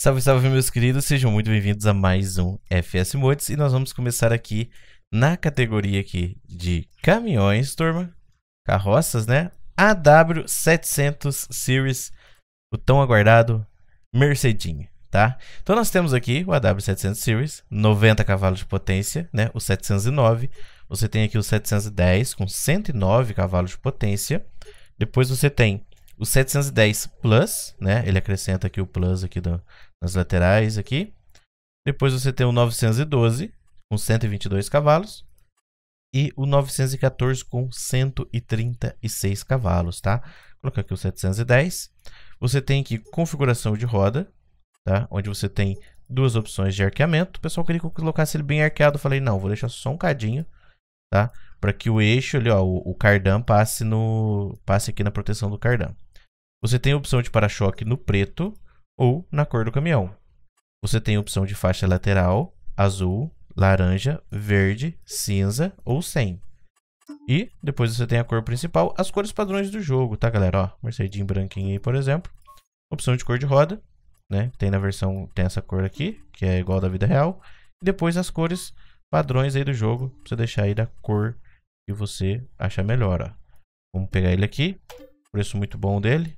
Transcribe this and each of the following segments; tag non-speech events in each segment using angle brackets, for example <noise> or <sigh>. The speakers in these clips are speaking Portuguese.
Salve, salve, meus queridos, sejam muito bem-vindos a mais um FS Mods e nós vamos começar aqui na categoria aqui de caminhões, turma, carroças, né? AW700 Series, o tão aguardado Mercedinho, tá? Então nós temos aqui o AW700 Series, 90 cavalos de potência, né? O 709, você tem aqui o 710 com 109 cavalos de potência, depois você tem o 710 Plus, né? Ele acrescenta aqui o Plus aqui do, nas laterais aqui. Depois você tem o 912 com 122 cavalos e o 914 com 136 cavalos, tá? Vou colocar aqui o 710. Você tem aqui configuração de roda, tá? Onde você tem duas opções de arqueamento. O pessoal queria que eu colocasse ele bem arqueado, eu falei não, vou deixar só um cadinho, tá? Para que o eixo ali, ó, o, o cardan passe no passe aqui na proteção do cardan. Você tem a opção de para-choque no preto ou na cor do caminhão. Você tem a opção de faixa lateral, azul, laranja, verde, cinza ou sem. E depois você tem a cor principal, as cores padrões do jogo, tá galera? Ó, Mercedinho branquinho aí, por exemplo. Opção de cor de roda, né? Tem na versão, tem essa cor aqui, que é igual da vida real. E depois as cores padrões aí do jogo, pra você deixar aí da cor que você achar melhor, ó. Vamos pegar ele aqui, preço muito bom dele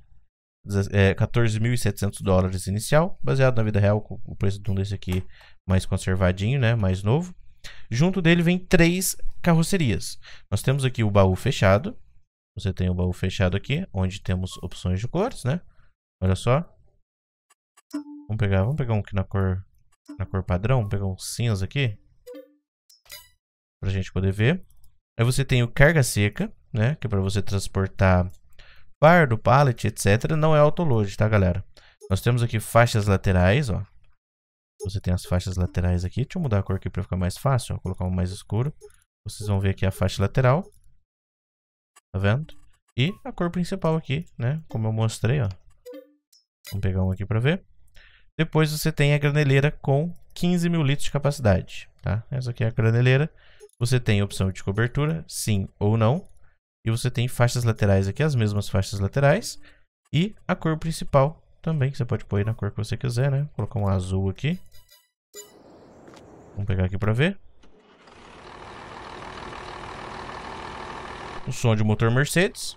é, 14.700 dólares inicial, baseado na vida real, o preço de um desse aqui mais conservadinho, né, mais novo. Junto dele vem três carrocerias. Nós temos aqui o baú fechado. Você tem o baú fechado aqui, onde temos opções de cores, né? Olha só. Vamos pegar, vamos pegar um aqui na cor, na cor padrão, vamos pegar um cinza aqui. Pra gente poder ver. Aí você tem o carga seca, né? Que é para você transportar fardo, pallet, etc. Não é autoload, tá, galera? Nós temos aqui faixas laterais, ó. Você tem as faixas laterais aqui. Deixa eu mudar a cor aqui para ficar mais fácil, ó. colocar um mais escuro. Vocês vão ver aqui a faixa lateral. Tá vendo? E a cor principal aqui, né? Como eu mostrei, ó. Vamos pegar um aqui para ver. Depois você tem a graneleira com 15 mil litros de capacidade, tá? Essa aqui é a graneleira. Você tem a opção de cobertura, sim ou não. E você tem faixas laterais aqui, as mesmas faixas laterais. E a cor principal também, que você pode pôr na cor que você quiser, né? Vou colocar um azul aqui. Vamos pegar aqui para ver. O som de motor Mercedes.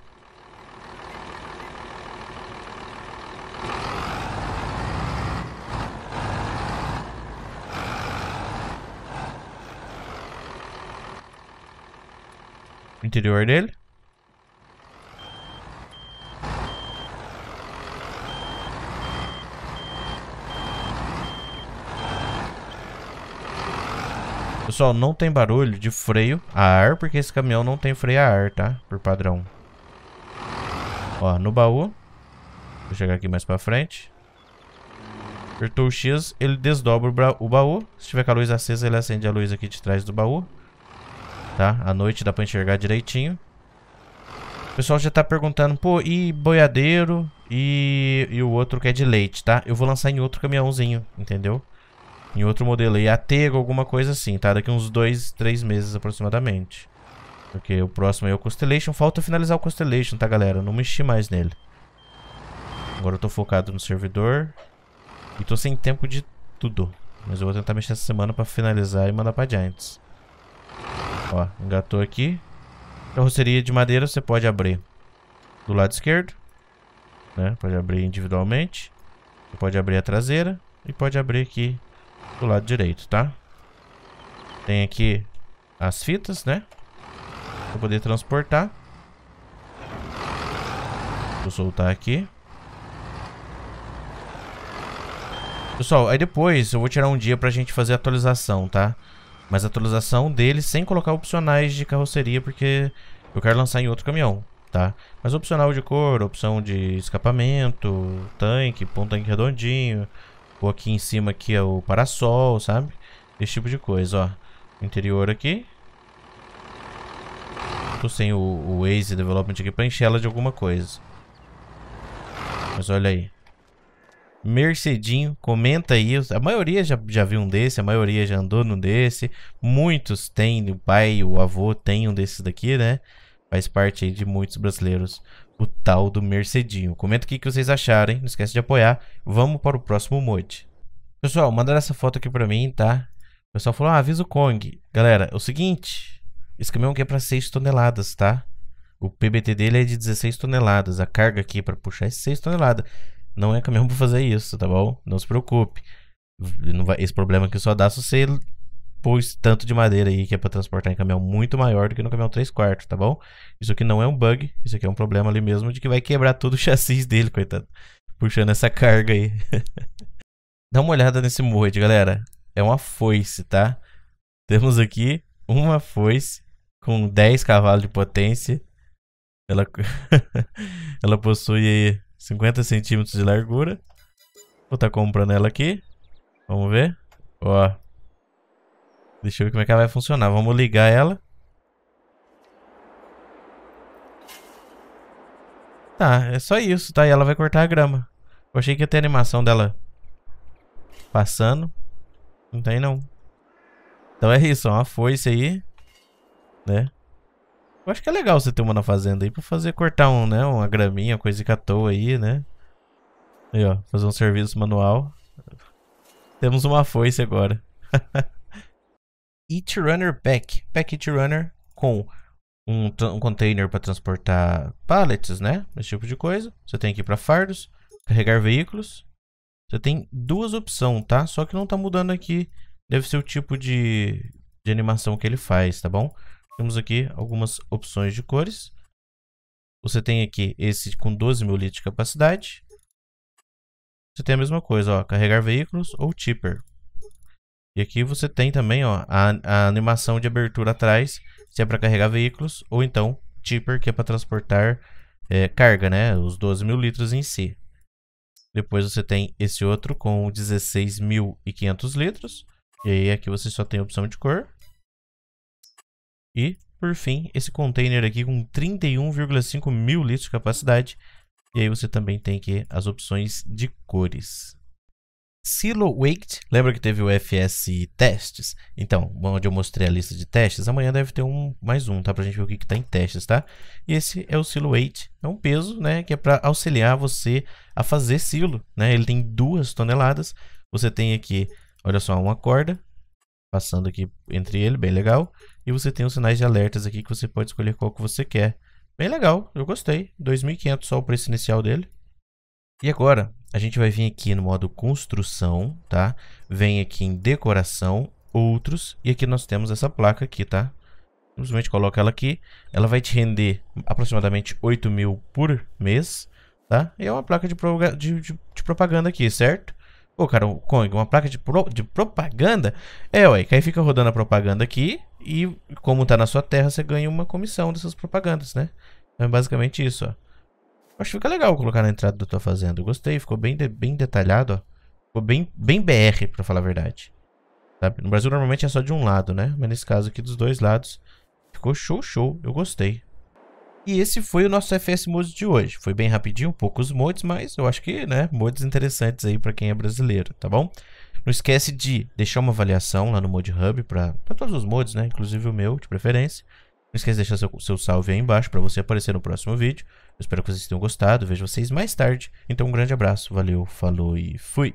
interior dele. Pessoal, não tem barulho de freio a ar, porque esse caminhão não tem freio a ar, tá? Por padrão. Ó, no baú. Vou chegar aqui mais pra frente. Apertou o X, ele desdobra o, baú. Se tiver com a luz acesa, ele acende a luz aqui de trás do baú. Tá? À noite dá pra enxergar direitinho. O pessoal já tá perguntando, pô, e boiadeiro e, e o outro que é de leite, tá? Eu vou lançar em outro caminhãozinho, entendeu? em outro modelo. E Atego, alguma coisa assim, tá? Daqui uns dois, três meses aproximadamente. Porque o próximo é o Constellation. Falta finalizar o Constellation, tá, galera? não mexi mais nele. Agora eu tô focado no servidor. E tô sem tempo de tudo. Mas eu vou tentar mexer essa semana pra finalizar e mandar pra Giants. Ó, engatou aqui. Carroceria de madeira você pode abrir do lado esquerdo. Né? Pode abrir individualmente. Você pode abrir a traseira. E pode abrir aqui pro lado direito, tá? Tem aqui as fitas, né? Pra poder transportar. Vou soltar aqui. Pessoal, aí depois eu vou tirar um dia pra gente fazer a atualização, tá? Mas a atualização dele sem colocar opcionais de carroceria, porque eu quero lançar em outro caminhão, tá? Mas opcional de cor, opção de escapamento, tanque, ponto tanque redondinho, ou aqui em cima aqui é o parasol, sabe? Esse tipo de coisa, ó. Interior aqui. Tô sem o, o Waze Development aqui pra encher ela de alguma coisa. Mas olha aí. Mercedinho, comenta aí. A maioria já, já viu um desse, a maioria já andou num desse. Muitos têm, o pai, o avô tem um desses daqui, né? Faz parte aí de muitos brasileiros o tal do Mercedinho. Comenta o que vocês acharem, não esquece de apoiar. Vamos para o próximo mod. Pessoal, mandaram essa foto aqui para mim, tá? O pessoal falou, ah, avisa o Kong. Galera, é o seguinte, esse caminhão aqui é para 6 toneladas, tá? O PBT dele é de 16 toneladas, a carga aqui para puxar é 6 toneladas. Não é caminhão para fazer isso, tá bom? Não se preocupe. Vai, esse problema aqui só dá se você pus tanto de madeira aí que é para transportar em caminhão muito maior do que no caminhão 3 quartos, tá bom? Isso aqui não é um bug, isso aqui é um problema ali mesmo de que vai quebrar todo o <laughs> chassi dele, coitado. Puxando essa carga aí. <laughs> Dá uma olhada nesse moed, galera. É uma foice, tá? Temos aqui uma foice com 10 cavalos de potência. Ela, <laughs> ela possui 50 centímetros de largura. Vou estar tá comprando ela aqui. Vamos ver. Ó, Deixa eu ver como é que ela vai funcionar. Vamos ligar ela. Tá, é só isso, tá? E ela vai cortar a grama. Eu achei que ia ter animação dela passando. Não tem não. Então é isso, ó, é uma foice aí, né? Eu acho que é legal você ter uma na fazenda aí pra fazer cortar um, né, uma graminha, coisa de à toa aí, né? Aí, ó, fazer um serviço manual. Temos uma foice agora. <laughs> It Runner Pack, Pack It Runner com um, um container para transportar pallets, né? Esse tipo de coisa. Você tem aqui para fardos, carregar veículos. Você tem duas opções, tá? Só que não está mudando aqui. Deve ser o tipo de, de animação que ele faz, tá bom? Temos aqui algumas opções de cores. Você tem aqui esse com 12 mil litros de capacidade. Você tem a mesma coisa, ó, carregar veículos ou tipper. E aqui você tem também ó, a, a animação de abertura atrás, se é para carregar veículos, ou então tipper, que é para transportar é, carga, né? Os 12 mil litros em si. Depois você tem esse outro com 16.500 litros. E aí aqui você só tem a opção de cor. E, por fim, esse container aqui com 31,5 mil litros de capacidade. E aí você também tem aqui as opções de cores. Silo Waked, lembra que teve o FS testes? Então, onde eu mostrei a lista de testes, amanhã deve ter um mais um, tá? Pra gente ver o que, que tá em testes, tá? E esse é o Silo Weight, é um peso, né? Que é para auxiliar você a fazer silo, né? Ele tem duas toneladas. Você tem aqui, olha só, uma corda passando aqui entre ele, bem legal. E você tem os sinais de alertas aqui que você pode escolher qual que você quer. Bem legal, eu gostei. 2.500 só o preço inicial dele. E agora, a gente vai vir aqui no modo construção, tá? Vem aqui em decoração, outros, e aqui nós temos essa placa aqui, tá? Simplesmente coloca ela aqui, ela vai te render aproximadamente 8 mil por mês, tá? E é uma placa de, de, de, de propaganda aqui, certo? Pô, cara, o Kong, uma placa de, pro de propaganda? É, ué, que aí fica rodando a propaganda aqui e como tá na sua terra, você ganha uma comissão dessas propagandas, né? Então é basicamente isso, ó. Acho que fica legal colocar na entrada da tua fazenda. gostei, ficou bem, de, bem detalhado, ó. Ficou bem, bem BR, pra falar a verdade. Sabe? No Brasil, normalmente é só de um lado, né? Mas nesse caso aqui, dos dois lados, ficou show, show. Eu gostei. E esse foi o nosso FS Mods de hoje. Foi bem rapidinho, poucos mods, mas eu acho que, né, mods interessantes aí pra quem é brasileiro, tá bom? Não esquece de deixar uma avaliação lá no Mod Hub pra, pra todos os mods, né? Inclusive o meu, de preferência. Não esquece de deixar seu, seu salve aí embaixo pra você aparecer no próximo vídeo. Eu espero que vocês tenham gostado. Vejo vocês mais tarde. Então, um grande abraço, valeu, falou e fui!